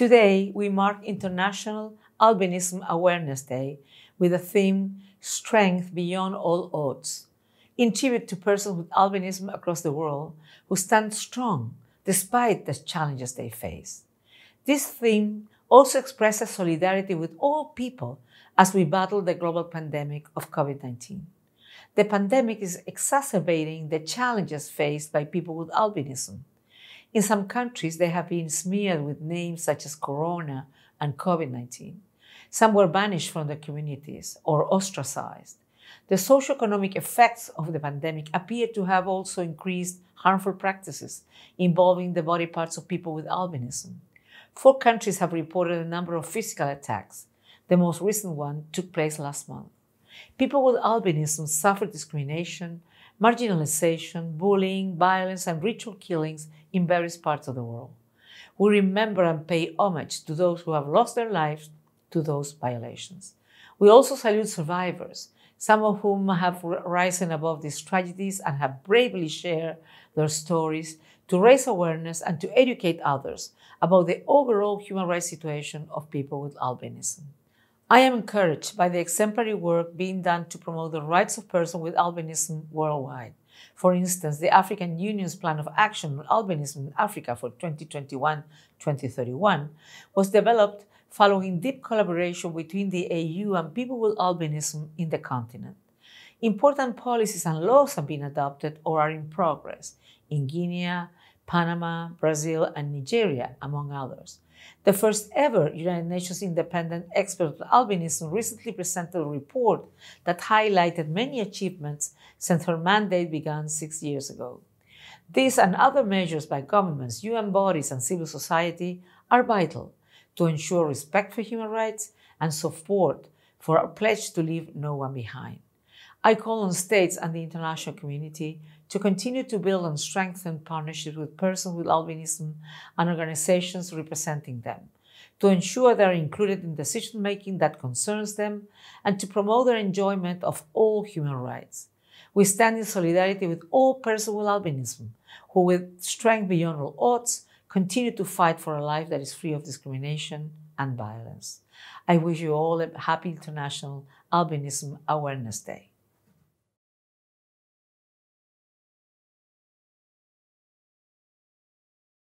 Today, we mark International Albinism Awareness Day with the theme Strength Beyond All Odds, in tribute to persons with albinism across the world who stand strong despite the challenges they face. This theme also expresses solidarity with all people as we battle the global pandemic of COVID 19. The pandemic is exacerbating the challenges faced by people with albinism in some countries, they have been smeared with names such as Corona and COVID 19. Some were banished from their communities or ostracized. The socioeconomic effects of the pandemic appear to have also increased harmful practices involving the body parts of people with albinism. Four countries have reported a number of physical attacks. The most recent one took place last month. People with albinism suffer discrimination, marginalization, bullying, violence, and ritual killings in various parts of the world. We remember and pay homage to those who have lost their lives to those violations. We also salute survivors, some of whom have risen above these tragedies and have bravely shared their stories to raise awareness and to educate others about the overall human rights situation of people with albinism. I am encouraged by the exemplary work being done to promote the rights of persons with albinism worldwide. For instance, the African Union's Plan of Action on Albinism in Africa for 2021-2031 was developed following deep collaboration between the AU and people with albinism in the continent. Important policies and laws have been adopted or are in progress in Guinea, Panama, Brazil, and Nigeria, among others. The first ever United Nations independent expert on albinism recently presented a report that highlighted many achievements since her mandate began six years ago. These and other measures by governments, UN bodies, and civil society are vital to ensure respect for human rights and support for our pledge to leave no one behind. I call on states and the international community to continue to build and strengthen partnerships with persons with albinism and organizations representing them, to ensure they are included in decision making that concerns them, and to promote their enjoyment of all human rights. We stand in solidarity with all persons with albinism who, with strength beyond all odds, continue to fight for a life that is free of discrimination and violence. I wish you all a happy International Albinism Awareness Day.